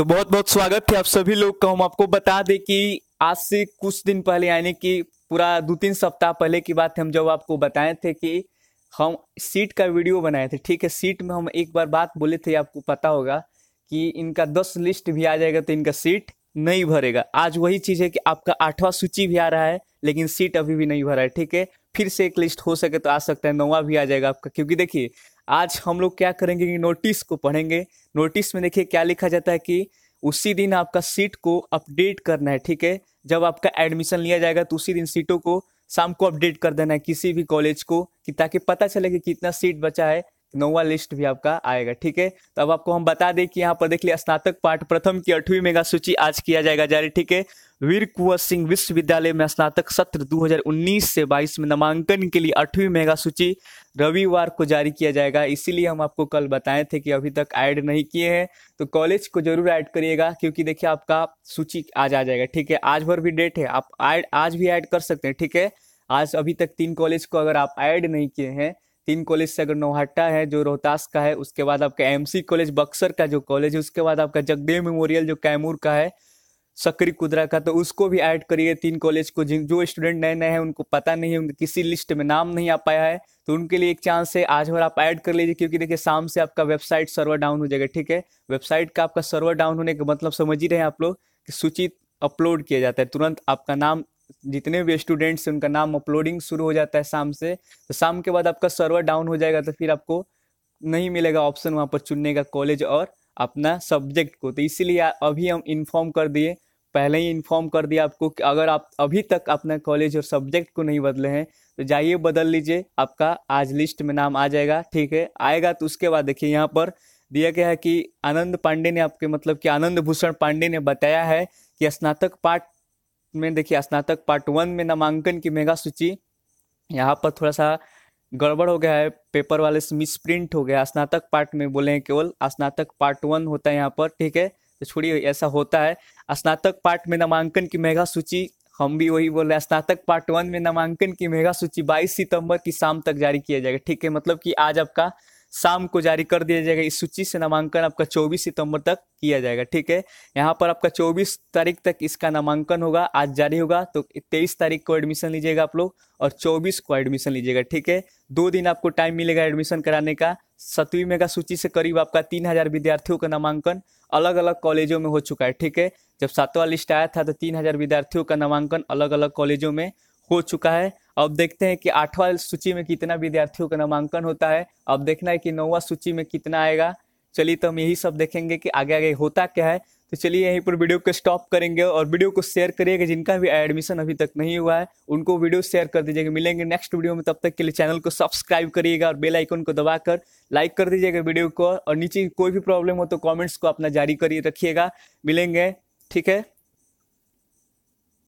तो बहुत बहुत स्वागत है आप सभी लोग का हम आपको बता दें कि आज से कुछ दिन पहले यानी कि पूरा दो तीन सप्ताह पहले की बात हम जब आपको बताए थे कि हम सीट का वीडियो बनाए थे ठीक है सीट में हम एक बार बात बोले थे आपको पता होगा कि इनका दस लिस्ट भी आ जाएगा तो इनका सीट नहीं भरेगा आज वही चीज़ है कि आपका आठवां सूची भी आ रहा है लेकिन सीट अभी भी नहीं भरा है ठीक है फिर से एक लिस्ट हो सके तो आ सकता है नौवा भी आ जाएगा आपका क्योंकि देखिए आज हम लोग क्या करेंगे कि नोटिस को पढ़ेंगे नोटिस में देखिए क्या लिखा जाता है कि उसी दिन आपका सीट को अपडेट करना है ठीक है जब आपका एडमिशन लिया जाएगा तो उसी दिन सीटों को शाम को अपडेट कर देना है किसी भी कॉलेज को कि ताकि पता चले कि कितना सीट बचा है नौवा लिस्ट भी आपका आएगा ठीक है तो अब आपको हम बता दें कि यहाँ पर देख लिया स्नातक पाठ प्रथम की अठवीं मेगा सूची आज किया जाएगा जारी ठीक है वीर कुंवर सिंह विश्वविद्यालय में स्नातक सत्र 2019 से 22 में नामांकन के लिए अठवीं मेगा सूची रविवार को जारी किया जाएगा इसीलिए हम आपको कल बताए थे कि अभी तक ऐड नहीं किए हैं तो कॉलेज को जरूर ऐड करिएगा क्योंकि देखिए आपका सूची आज आ जाएगा ठीक है आज भर भी डेट है आप आज भी ऐड कर सकते हैं ठीक है आज अभी तक तीन कॉलेज को अगर आप ऐड नहीं किए हैं तीन कॉलेज से अगर नौहट्टा है जो रोहतास का है उसके बाद आपका एम कॉलेज बक्सर का जो कॉलेज है उसके बाद आपका जगदेव मेमोरियल जो कैमूर का है सकरी कुदरा का तो उसको भी ऐड करिए तीन कॉलेज को जिन जो स्टूडेंट नए नए हैं उनको पता नहीं है उनके किसी लिस्ट में नाम नहीं आ पाया है तो उनके लिए एक चांस है आज भर आप ऐड कर लीजिए क्योंकि देखिए शाम से आपका वेबसाइट सर्वर डाउन हो जाएगा ठीक है वेबसाइट का आपका सर्वर डाउन होने का मतलब समझ ही रहे हैं आप लोग कि सूचित अपलोड किया जाता है तुरंत आपका नाम जितने भी स्टूडेंट्स उनका नाम अपलोडिंग शुरू हो जाता है शाम से तो शाम के बाद आपका सर्वर डाउन हो जाएगा तो फिर आपको नहीं मिलेगा ऑप्शन वहाँ पर चुनने का कॉलेज और अपना सब्जेक्ट को तो इसीलिए अभी हम इन्फॉर्म कर दिए पहले ही इन्फॉर्म कर दिया आपको कि अगर आप अभी तक अपना कॉलेज और सब्जेक्ट को नहीं बदले हैं तो जाइए बदल लीजिए आपका आज लिस्ट में नाम आ जाएगा ठीक है आएगा तो उसके बाद देखिए यहाँ पर दिया गया है कि आनंद पांडे ने आपके मतलब कि आनंद भूषण पांडे ने बताया है कि स्नातक पाठ में देखिए स्नातक पार्ट वन में नामांकन की मेगा सूची यहाँ पर थोड़ा सा गड़बड़ हो गया है पेपर वाले से मिस प्रिंट हो गया स्नातक पार्ट में बोले हैं केवल स्नातक पार्ट वन होता है यहाँ पर ठीक है तो छोड़िए ऐसा होता है स्नातक पार्ट में नामांकन की मेगा सूची हम भी वही बोल रहे हैं स्नातक पार्ट वन में नामांकन की मेगा सूची 22 सितंबर की शाम तक जारी किया जाएगा ठीक है मतलब कि आज आपका शाम को जारी कर दिया जाएगा इस सूची से नामांकन आपका 24 सितंबर तक किया जाएगा ठीक है यहाँ पर आपका 24 तारीख तक इसका नामांकन होगा आज जारी होगा तो 23 तारीख को एडमिशन लीजिएगा आप लोग और 24 को एडमिशन लीजिएगा ठीक है दो दिन आपको टाइम मिलेगा एडमिशन कराने का सतवीं मेगा सूची से करीब आपका तीन हजार विद्यार्थियों का नामांकन अलग अलग कॉलेजों में हो चुका है ठीक है जब सातवां लिस्ट आया था तो तीन हजार विद्यार्थियों का नामांकन अलग अलग कॉलेजों में हो चुका है अब देखते हैं कि आठवां सूची में कितना विद्यार्थियों का नामांकन होता है अब देखना है कि नौवा सूची में कितना आएगा चलिए तो हम यही सब देखेंगे कि आगे आगे होता क्या है तो चलिए यहीं पर वीडियो को स्टॉप करेंगे और वीडियो को शेयर करिएगा जिनका भी एडमिशन अभी तक नहीं हुआ है उनको वीडियो शेयर कर दीजिएगा मिलेंगे नेक्स्ट वीडियो में तब तक के लिए चैनल को सब्सक्राइब करिएगा और बेल आइकन को दबाकर लाइक कर दीजिएगा वीडियो को और नीचे कोई भी प्रॉब्लम हो तो कॉमेंट्स को अपना जारी करिए रखिएगा मिलेंगे ठीक है